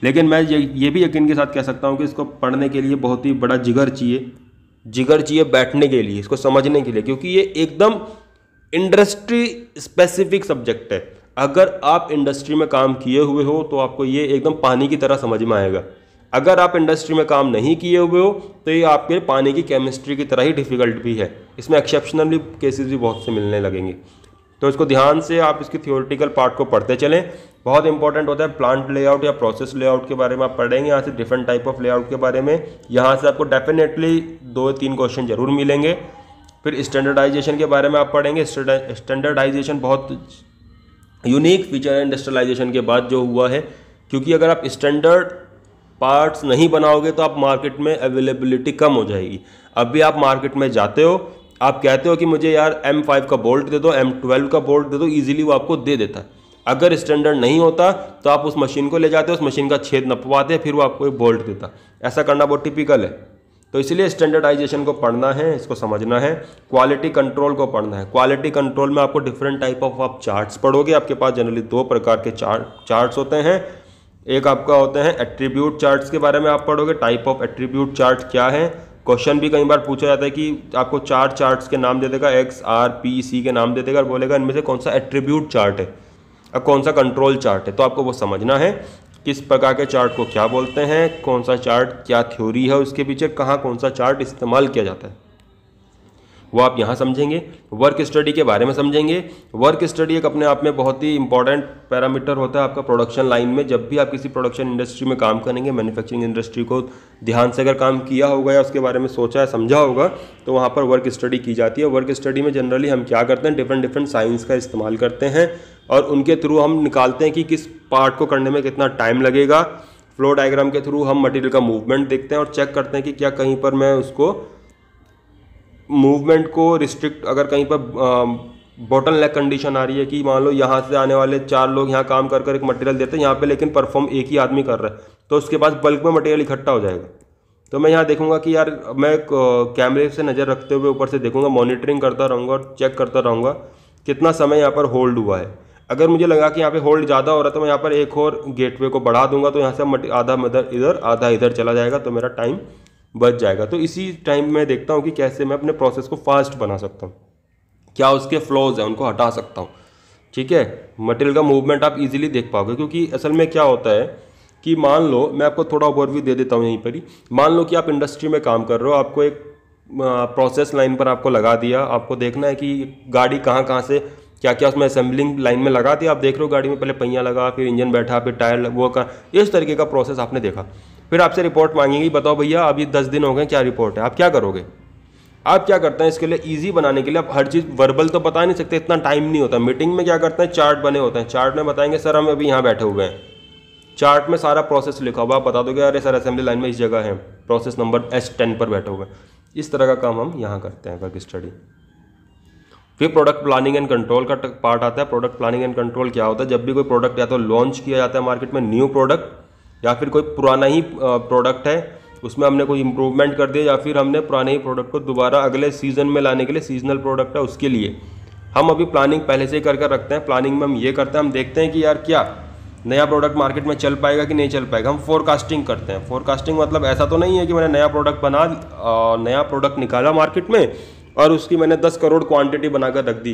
लेकिन मैं ये ये भी यकीन के साथ कह सकता हूँ कि इसको पढ़ने के लिए बहुत ही बड़ा जिगर चाहिए जिगर चाहिए बैठने के लिए इसको समझने के लिए क्योंकि ये एकदम इंडस्ट्री स्पेसिफिक सब्जेक्ट है अगर आप इंडस्ट्री में काम किए हुए हो तो आपको ये एकदम पानी की तरह समझ में आएगा अगर आप इंडस्ट्री में काम नहीं किए हुए हो तो ये आपके लिए पानी की केमिस्ट्री की तरह ही डिफ़िकल्ट भी है इसमें एक्सेप्शनली केसेस भी बहुत से मिलने लगेंगे तो इसको ध्यान से आप इसके थियोरटिकल पार्ट को पढ़ते चलें बहुत इंपॉर्टेंट होता है प्लांट लेआउट या प्रोसेस लेआउट के बारे में आप पढ़ेंगे यहाँ से डिफरेंट टाइप ऑफ लेआउट के बारे में यहाँ से आपको डेफिनेटली दो तीन क्वेश्चन ज़रूर मिलेंगे फिर स्टैंडर्डाइजेशन के बारे में आप पढ़ेंगे स्टैंडर्डाइजेशन बहुत यूनिक फीचर इंडस्ट्रियलाइजेशन के बाद जो हुआ है क्योंकि अगर आप स्टैंडर्ड पार्ट्स नहीं बनाओगे तो आप मार्केट में अवेलेबिलिटी कम हो जाएगी अब भी आप मार्केट में जाते हो आप कहते हो कि मुझे यार M5 का बोल्ट दे दो M12 का बोल्ट दे दो इजीली वो आपको दे देता है अगर स्टैंडर्ड नहीं होता तो आप उस मशीन को ले जाते हो उस मशीन का छेद नपवाते फिर वो आपको एक बोल्ट देता ऐसा करना बहुत टिपिकल है तो इसलिए स्टैंडर्डाइजेशन को पढ़ना है इसको समझना है क्वालिटी कंट्रोल को पढ़ना है क्वालिटी कंट्रोल में आपको डिफरेंट टाइप ऑफ आप चार्ट्स पढ़ोगे आपके पास जनरली दो प्रकार के चार्ट चार्ट्स होते हैं एक आपका होते हैं एट्रीब्यूट चार्ट्स के बारे में आप पढ़ोगे टाइप ऑफ एट्रीब्यूट चार्ट क्या है क्वेश्चन भी कई बार पूछा जाता है कि आपको चार चार्ट्स के नाम दे देगा एक्स आर पी सी के नाम दे देगा और बोलेगा इनमें से कौन सा एट्रीब्यूट चार्ट है और कौन सा कंट्रोल चार्ट है तो आपको वो समझना है किस प्रकार के चार्ट को क्या बोलते हैं कौन सा चार्ट क्या थ्योरी है उसके पीछे कहाँ कौन सा चार्ट इस्तेमाल किया जाता है वो आप यहाँ समझेंगे वर्क स्टडी के बारे में समझेंगे वर्क स्टडी एक अपने आप में बहुत ही इंपॉर्टेंट पैरामीटर होता है आपका प्रोडक्शन लाइन में जब भी आप किसी प्रोडक्शन इंडस्ट्री में काम करेंगे मैन्युफैक्चरिंग इंडस्ट्री को ध्यान से अगर काम किया होगा या उसके बारे में सोचा है समझा होगा तो वहाँ पर वर्क स्टडी की जाती है वर्क स्टडी में जनरली हम क्या करते हैं डिफरेंट डिफरेंट साइंस का इस्तेमाल करते हैं और उनके थ्रू हम निकालते हैं कि किस पार्ट को करने में कितना टाइम लगेगा फ्लो डायग्राम के थ्रू हम मटेरियल का मूवमेंट देखते हैं और चेक करते हैं कि क्या कहीं पर मैं उसको मूवमेंट को रिस्ट्रिक्ट अगर कहीं पर बॉटल नेक कंडीशन आ रही है कि मान लो यहाँ से आने वाले चार लोग यहाँ काम कर कर एक मटेरियल देते हैं यहाँ पे लेकिन परफॉर्म एक ही आदमी कर रहा है तो उसके पास बल्क में मटेरियल इकट्ठा हो जाएगा तो मैं यहाँ देखूंगा कि यार मैं कैमरे से नज़र रखते हुए ऊपर से देखूंगा मॉनिटरिंग करता रहूँगा और चेक करता रहूँगा कितना समय यहाँ पर होल्ड हुआ है अगर मुझे लगा कि यहाँ पे होल्ड ज़्यादा हो रहा तो मैं यहाँ पर एक और गेटवे को बढ़ा दूंगा तो यहाँ से आधा मदर इधर आधा इधर चला जाएगा तो मेरा टाइम बच जाएगा तो इसी टाइम मैं देखता हूँ कि कैसे मैं अपने प्रोसेस को फास्ट बना सकता हूँ क्या उसके फ्लोज़ हैं उनको हटा सकता हूँ ठीक है मटेरियल का मूवमेंट आप इजीली देख पाओगे क्योंकि असल में क्या होता है कि मान लो मैं आपको थोड़ा ओवरव्यू दे देता हूँ यहीं पर ही मान लो कि आप इंडस्ट्री में काम कर रहे हो आपको एक प्रोसेस लाइन पर आपको लगा दिया आपको देखना है कि गाड़ी कहाँ कहाँ से क्या क्या उसमें असेंबलिंग लाइन में लगा दिया आप देख रहे हो गाड़ी में पहले पहिया लगा फिर इंजन बैठा फिर टायर वो का इस तरीके का प्रोसेस आपने देखा फिर आपसे रिपोर्ट मांगेंगी बताओ भैया अभी दस दिन हो गए क्या रिपोर्ट है आप क्या करोगे आप क्या करते हैं इसके लिए ईजी बनाने के लिए आप हर चीज़ वर्बल तो बता नहीं सकते इतना टाइम नहीं होता मीटिंग में क्या करते हैं चार्ट बने होते हैं चार्ट में बताएंगे सर हम अभी यहाँ बैठे हुए हैं चार्ट में सारा प्रोसेस लिखा हुआ आप बता दोगे अरे सर असेंबली लाइन में इस जगह है प्रोसेस नंबर एस टेन पर बैठे हुए इस तरह का काम हम यहाँ करते हैं वर्क स्टडी फिर प्रोडक्ट प्लानिंग एंड कंट्रोल का पार्ट आता है प्रोडक्ट प्लानिंग एंड कंट्रोल क्या होता है जब भी कोई प्रोडक्ट या तो लॉन्च किया जाता है मार्केट में न्यू प्रोडक्ट या फिर कोई पुराना ही प्रोडक्ट है उसमें हमने कोई इम्प्रूवमेंट कर दिया या फिर हमने पुराने ही प्रोडक्ट को दोबारा अगले सीजन में लाने के लिए सीजनल प्रोडक्ट है उसके लिए हम अभी प्लानिंग पहले से ही कर कर रखते हैं प्लानिंग में हम ये करते हैं हम देखते हैं कि यार क्या नया प्रोडक्ट मार्केट में चल पाएगा कि नहीं चल पाएगा हम फोरकास्टिंग करते हैं फोरकास्टिंग मतलब ऐसा तो नहीं है कि मैंने नया प्रोडक्ट बना नया प्रोडक्ट निकाला मार्केट में और उसकी मैंने दस करोड़ क्वांटिटी बनाकर रख दी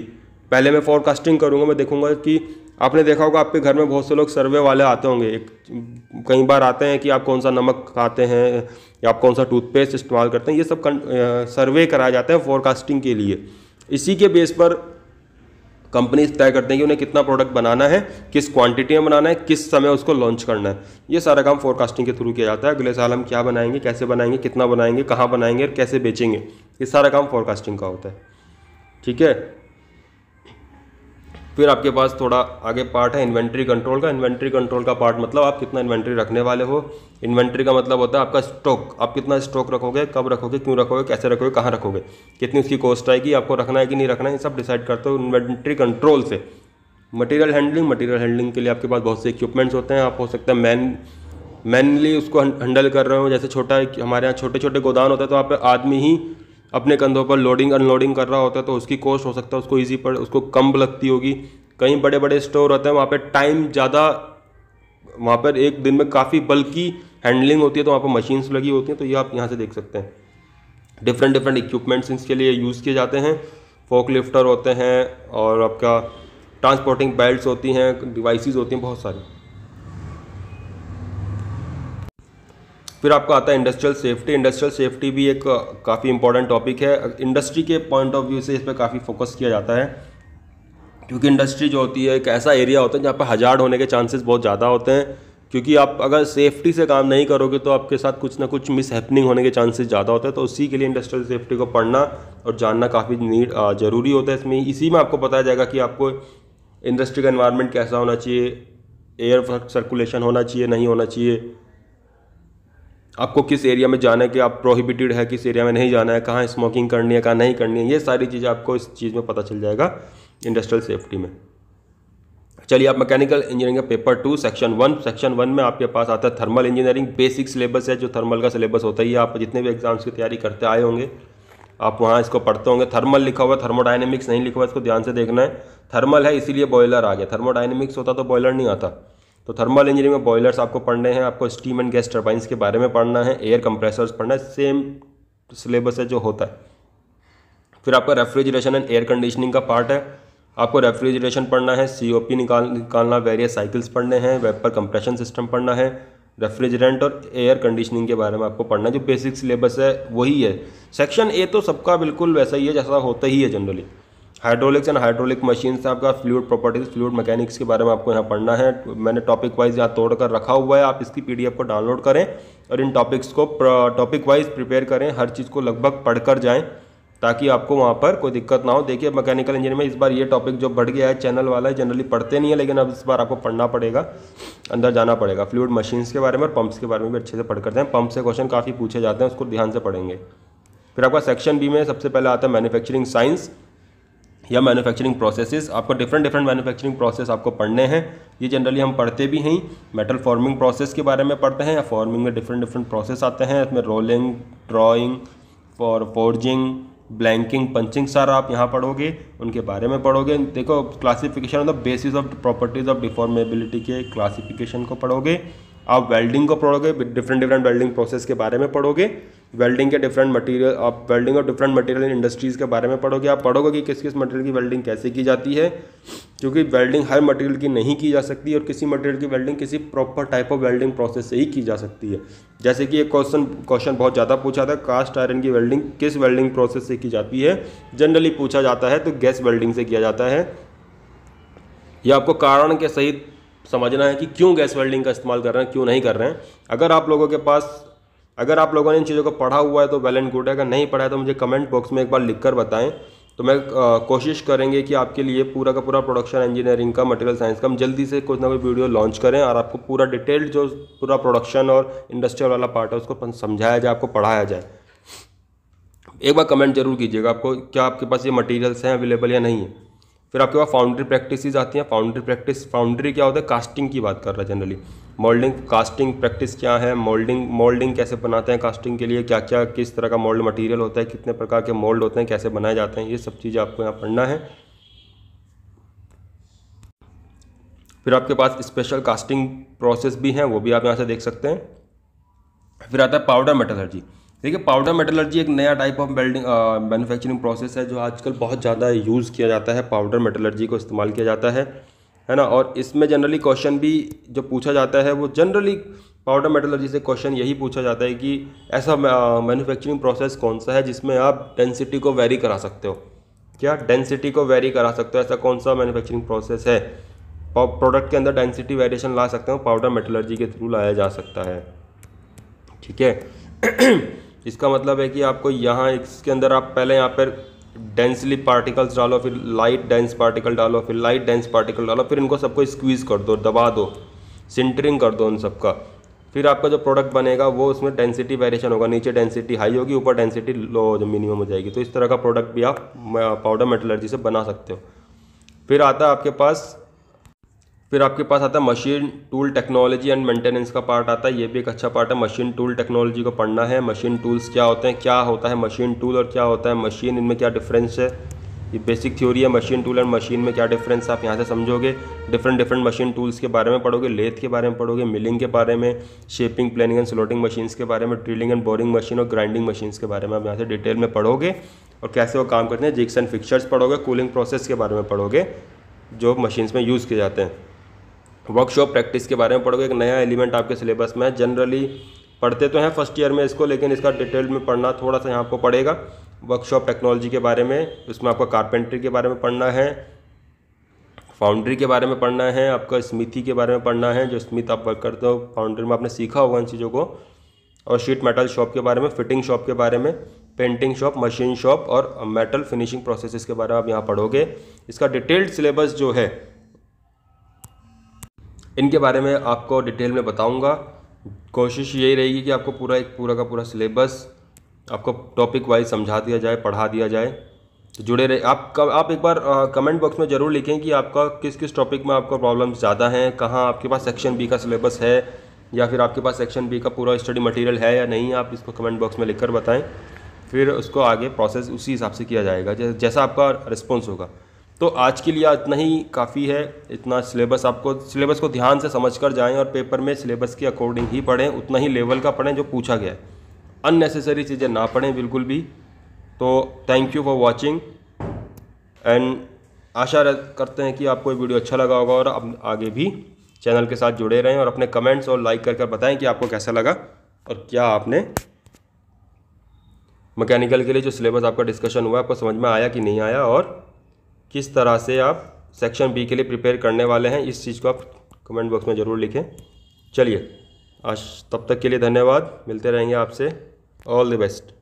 पहले मैं फॉरकास्टिंग करूँगा मैं देखूँगा कि आपने देखा होगा आपके घर में बहुत से लोग सर्वे वाले आते होंगे एक कई बार आते हैं कि आप कौन सा नमक खाते हैं या आप कौन सा टूथपेस्ट इस्तेमाल करते हैं ये सब सर्वे कराया जाता है फॉरकास्टिंग के लिए इसी के बेस पर कंपनीज तय करते हैं कि उन्हें कितना प्रोडक्ट बनाना है किस क्वांटिटी में बनाना है किस समय उसको लॉन्च करना है ये सारा काम फोरकास्टिंग के थ्रू किया जाता है अगले साल हम क्या बनाएंगे कैसे बनाएंगे कितना बनाएंगे कहाँ बनाएंगे और कैसे बेचेंगे ये सारा काम फॉरकास्टिंग का होता है ठीक है फिर आपके पास थोड़ा आगे पार्ट है इन्वेंट्री कंट्रोल का इन्वेंट्री कंट्रोल का पार्ट मतलब आप कितना इन्वेंट्री रखने वाले हो इन्वेंट्री का मतलब होता है आपका स्टॉक आप कितना स्टॉक रखोगे कब रखोगे क्यों रखोगे कैसे रखोगे कहाँ रखोगे कितनी उसकी कॉस्ट आएगी आपको रखना है कि नहीं रखना है ये सब डिसाइड करते हो इन्वेंट्री कंट्रोल से मटेरियल हैंडलिंग मटेरियल हैंडलिंग के लिए आपके पास बहुत से इक्विपमेंट्स होते हैं आप हो सकता है मैन मैनली उसको हैंडल कर रहे हो जैसे छोटा हमारे यहाँ छोटे छोटे गोदान होते हैं तो आप आदमी ही अपने कंधों पर लोडिंग अनलोडिंग कर रहा होता है तो उसकी कॉस्ट हो सकता है उसको ईजी पड़ उसको कम लगती होगी कहीं बड़े बड़े स्टोर होते हैं वहाँ पर टाइम ज़्यादा वहाँ पर एक दिन में काफ़ी बल्कि हैंडलिंग होती है तो वहाँ पर मशीन्स लगी होती हैं तो ये आप यहाँ से देख सकते हैं डिफरेंट डिफरेंट इक्विपमेंट्स इसके लिए यूज़ किए जाते हैं फोक लिफ्टर होते हैं और आपका ट्रांसपोर्टिंग बेल्ट्स होती हैं डिवाइसेस होती हैं बहुत सारी फिर आपका आता है इंडस्ट्रियल सेफ्टी इंडस्ट्रियल सेफ्टी भी एक काफ़ी इंपॉर्टेंट टॉपिक है इंडस्ट्री के पॉइंट ऑफ व्यू से इस पर काफ़ी फोकस किया जाता है क्योंकि इंडस्ट्री जो होती है एक ऐसा एरिया होता है जहाँ पर हजार होने के चांसेस बहुत ज़्यादा होते हैं क्योंकि आप अगर सेफ्टी से काम नहीं करोगे तो आपके साथ कुछ ना कुछ मिस हैपनिंग होने के चांसेस ज़्यादा होते हैं तो उसी के लिए इंडस्ट्रियल सेफ्टी को पढ़ना और जानना काफ़ी नीड ज़रूरी होता है इसमें इसी में आपको बताया जाएगा कि आपको इंडस्ट्री का इन्वायरमेंट कैसा होना चाहिए एयर सर्कुलेशन होना चाहिए नहीं होना चाहिए आपको किस एरिया में जाना है कि आप प्रोहिबिटेड है किस एरिया में नहीं जाना है कहाँ स्मोकिंग करनी है कहाँ नहीं करनी है ये सारी चीज़ें आपको इस चीज़ में पता चल जाएगा इंडस्ट्रियल सेफ्टी में चलिए आप मैकेनिकल इंजीनियरिंग का paper two section one section one में आपके पास आता है थर्मल इंजीनियरिंग बेसिक सिलेबस है जो थर्मल का सिलेबस होता ही है आप जितने भी एग्जाम्स की तैयारी करते आए होंगे आप वहाँ इसको पढ़ते होंगे थर्मल लिखा हुआ थर्मोडाइनमिक्स नहीं लिखा हुआ इसको ध्यान से देखना है थर्मल है इसीलिए बॉयलर आ गया थर्मोडाइनमिक्स होता तो बॉयलर नहीं आता तो थर्मल इंजीनियरिंग में बॉयलर्स आपको पढ़ने हैं आपको स्टीम एंड गैस टर्बाइंस के बारे में पढ़ना है एयर कंप्रेसर्स पढ़ना है सेम सिलेबस है जो होता है फिर आपका रेफ्रिजरेशन एंड एयर कंडीशनिंग का पार्ट है आपको रेफ्रिजरेशन पढ़ना है सी ओ पी निकाल निकालना वेरियस साइकिल्स पढ़ने हैं वेपर कंप्रेशन सिस्टम पढ़ना है रेफ्रिजरेंट और एयर कंडीशनिंग के बारे में आपको पढ़ना है जो बेसिक सिलेबस है वही है सेक्शन ए तो सबका बिल्कुल वैसा ही है जैसा होता ही है generally hydraulics and hydraulic machine से आपका फ्लूड प्रॉपर्टीज फ्लूड मैकेनिक्स के बारे में आपको यहाँ पढ़ना है मैंने टॉपिक वाइज यहाँ तोड़ कर रखा हुआ है आप इसकी पीडीएफ को डाउनलोड करें और इन टॉपिक्स को टॉपिक वाइज प्रिपेयर करें हर चीज़ को लगभग पढ़ कर जाएँ ताकि आपको वहाँ पर कोई दिक्कत ना हो देखिए मैकेनिकल इंजीनियर में इस बार ये टॉपिक जो बढ़ गया है चैनल वाला है जनरली पढ़ते नहीं है लेकिन अब इस बार आपको पढ़ना पड़ेगा अंदर जाना पड़ेगा फ्लूड मशीन्स के बारे में और पंप्स के बारे में भी अच्छे से पढ़ करते हैं पंप से क्वेश्चन काफ़ी पूछे जाते हैं उसको ध्यान से पढ़ेंगे फिर आपका सेक्शन बी में सबसे पहले आता है मैनुफैक्चरिंग साइंस या मैन्युफैक्चरिंग प्रोसेसेस आपको डिफरेंट डिफरेंट मैन्युफैक्चरिंग प्रोसेस आपको पढ़ने हैं ये जनरली हम पढ़ते भी हैं मेटल फॉर्मिंग प्रोसेस के बारे में पढ़ते हैं या फॉर्मिंग में डिफरेंट डिफरेंट प्रोसेस आते हैं इसमें rolling drawing for forging blanking punching सारा आप यहाँ पढ़ोगे उनके बारे में पढ़ोगे देखो classification of the basis of properties of deformability के क्लासिफिकेशन को पढ़ोगे आप वेल्डिंग को पढ़ोगे डिफरेंट डिफरेंट वेल्डिंग प्रोसेस के बारे में पढ़ोगे वेल्डिंग के डिफरेंट मटेरियल आप वेल्डिंग और डिफरेंट मटेरियल इंडस्ट्रीज़ के बारे में पढ़ोगे आप पढ़ोगे कि किस किस मटेरियल की वेल्डिंग कैसे की जाती है क्योंकि वेल्डिंग हर मटेरियल की नहीं की जा सकती और किसी मटेरियल की वेल्डिंग किसी proper type of welding process से ही की जा सकती है जैसे कि एक क्वेश्चन क्वेश्चन बहुत ज़्यादा पूछा था कास्ट आयरन की वेल्डिंग किस वेल्डिंग प्रोसेस से की जाती है जनरली पूछा जाता है तो गैस वेल्डिंग से किया जाता है या आपको कारण के सहित समझना है कि क्यों गैस वेल्डिंग का इस्तेमाल कर रहे हैं क्यों नहीं कर रहे हैं अगर आप लोगों के पास अगर आप लोगों ने इन चीज़ों को पढ़ा हुआ है तो वेल एंड गुड है अगर नहीं पढ़ा है तो मुझे कमेंट बॉक्स में एक बार लिख कर बताएं तो मैं आ, कोशिश करेंगे कि आपके लिए पूरा का पूरा प्रोडक्शन इंजीनियरिंग का मटेरियल साइंस का हम जल्दी से कुछ ना कुछ वीडियो लॉन्च करें और आपको पूरा डिटेल्ड जो पूरा प्रोडक्शन और इंडस्ट्रियल वाला पार्ट है उसको समझाया जाए आपको पढ़ाया जाए एक बार कमेंट जरूर कीजिएगा आपको क्या आपके पास ये मटेरियल्स हैं अवेलेबल या नहीं है फिर आपके पास फाउंड्री प्रैक्टिस आती हैं फाउंड्री प्रैक्टिस फाउंड्री क्या होता है कास्टिंग की बात कर रहा है जनरली मोल्डिंग कास्टिंग प्रैक्टिस क्या है मोल्डिंग मोल्डिंग कैसे बनाते हैं कास्टिंग के लिए क्या क्या किस तरह का मोल्ड मटेरियल होता है कितने प्रकार के मोल्ड होते हैं कैसे बनाए जाते हैं ये सब चीज़ें आपको यहाँ पढ़ना है फिर आपके पास स्पेशल कास्टिंग प्रोसेस भी हैं वो भी आप यहाँ से देख सकते हैं फिर आता है पाउडर मेटलर्जी देखिए पाउडर मेटलर्जी एक नया type of welding manufacturing process है जो आजकल बहुत ज़्यादा यूज़ किया जाता है पाउडर मेटलर्जी को इस्तेमाल किया जाता है है ना और इसमें जनरली क्वेश्चन भी जो पूछा जाता है वो जनरली पाउडर मेटलर्जी से क्वेश्चन यही पूछा जाता है कि ऐसा मैन्युफैक्चरिंग uh, प्रोसेस कौन सा है जिसमें आप डेंसिटी को वेरी करा सकते हो क्या डेंसिटी को वेरी करा सकते हो ऐसा कौन सा मैन्युफैक्चरिंग प्रोसेस है प्रोडक्ट के अंदर डेंसिटी वेरिएशन ला सकते हो पाउडर मेटलर्जी के थ्रू लाया जा सकता है ठीक है इसका मतलब है कि आपको यहाँ इसके अंदर आप पहले यहाँ पर डेंसली पार्टिकल्स डालो फिर लाइट डेंस पार्टिकल डालो फिर लाइट डेंस पार्टिकल डालो फिर इनको सबको स्क्वीज़ कर दो दबा दो सिंटरिंग कर दो उन सबका फिर आपका जो प्रोडक्ट बनेगा वो उसमें डेंसिटी वेरिएशन होगा नीचे डेंसिटी हाई होगी ऊपर डेंसिटी लो जो मिनिमम हो जाएगी तो इस तरह का प्रोडक्ट भी आप पाउडर मेटलर्जी से बना सकते हो फिर आता है आपके पास फिर आपके पास आता है machine tool technology and maintenance का पार्ट आता है ये भी एक अच्छा पार्ट है मशीन टूल टेक्नोलॉजी को पढ़ना है मशीन टूल्स क्या होते हैं क्या होता है मशीन टूल और क्या होता है मशीन इनमें क्या डिफरेंस है ये बेसिक थ्योरी है मशीन टूल एंड मशीन में क्या डिफरेंस आप यहाँ से समझोगे डिफरेंट डिफरेंट मशीन टूल्स के बारे में पढ़ोगे लेथ के बारे में पढ़ोगे मिलिंग के बारे में shaping planing and slotting machines के बारे में ड्रिलिंग एंड बोरिंग मशीन और ग्राइंडिंग मशीन्स के बारे में आप यहाँ से डिटेल में पढ़ोगे और कैसे वो काम करते हैं जिक्स एंड फिक्चर्स पढ़ोगे कूलिंग प्रोसेस के बारे में पढ़ोगे जो मशीन्स में यूज़ किए जाते हैं वर्कशॉप प्रैक्टिस के बारे में पढ़ोगे एक नया एलिमेंट आपके सिलेबस में है जनरली पढ़ते तो हैं फर्स्ट ईयर में इसको लेकिन इसका डिटेल में पढ़ना थोड़ा सा यहाँ आपको पड़ेगा वर्कशॉप टेक्नोलॉजी के बारे में उसमें आपका कारपेंट्री के बारे में पढ़ना है फाउंड्री के बारे में पढ़ना है आपका स्मिथी के बारे में पढ़ना है जो स्मिथ आप वर्क करते हो फाउंड्री में आपने सीखा होगा इन चीज़ों को और शीट मेटल शॉप के बारे में फिटिंग शॉप के बारे में पेंटिंग शॉप मशीन शॉप और मेटल फिनिशिंग प्रोसेसेस के बारे में आप यहाँ पढ़ोगे इसका डिटेल्ड सिलेबस जो है इनके बारे में आपको डिटेल में बताऊंगा कोशिश यही रहेगी कि आपको पूरा एक पूरा का पूरा सिलेबस आपको टॉपिक वाइज समझा दिया जाए पढ़ा दिया जाए तो जुड़े रहे आप कब आप एक बार आ, कमेंट बॉक्स में ज़रूर लिखें कि आपका किस किस टॉपिक में आपका प्रॉब्लम ज़्यादा हैं कहाँ आपके पास सेक्शन बी का सिलेबस है या फिर आपके पास सेक्शन बी का पूरा स्टडी मटेरियल है या नहीं आप इसको कमेंट बॉक्स में लिखकर बताएं फिर उसको आगे प्रोसेस उसी हिसाब से किया जाएगा जैसा आपका रिस्पॉन्स होगा तो आज के लिए इतना ही काफ़ी है इतना सिलेबस आपको सिलेबस को ध्यान से समझ कर जाएँ और पेपर में सिलेबस के अकॉर्डिंग ही पढ़ें उतना ही लेवल का पढ़ें जो पूछा गया है अननेसेसरी चीज़ें ना पढ़ें बिल्कुल भी तो thank you for watching and आशा करते हैं कि आपको ये वीडियो अच्छा लगा होगा और आप आगे भी चैनल के साथ जुड़े रहें और अपने कमेंट्स और लाइक करके बताएं कि आपको कैसा लगा और क्या आपने मैकेनिकल के लिए जो सिलेबस आपका डिस्कशन हुआ आपको समझ में आया कि नहीं आया और किस तरह से आप सेक्शन बी के लिए प्रिपेयर करने वाले हैं इस चीज़ को आप कमेंट बॉक्स में ज़रूर लिखें चलिए आज तब तक के लिए धन्यवाद मिलते रहेंगे आपसे ऑल द बेस्ट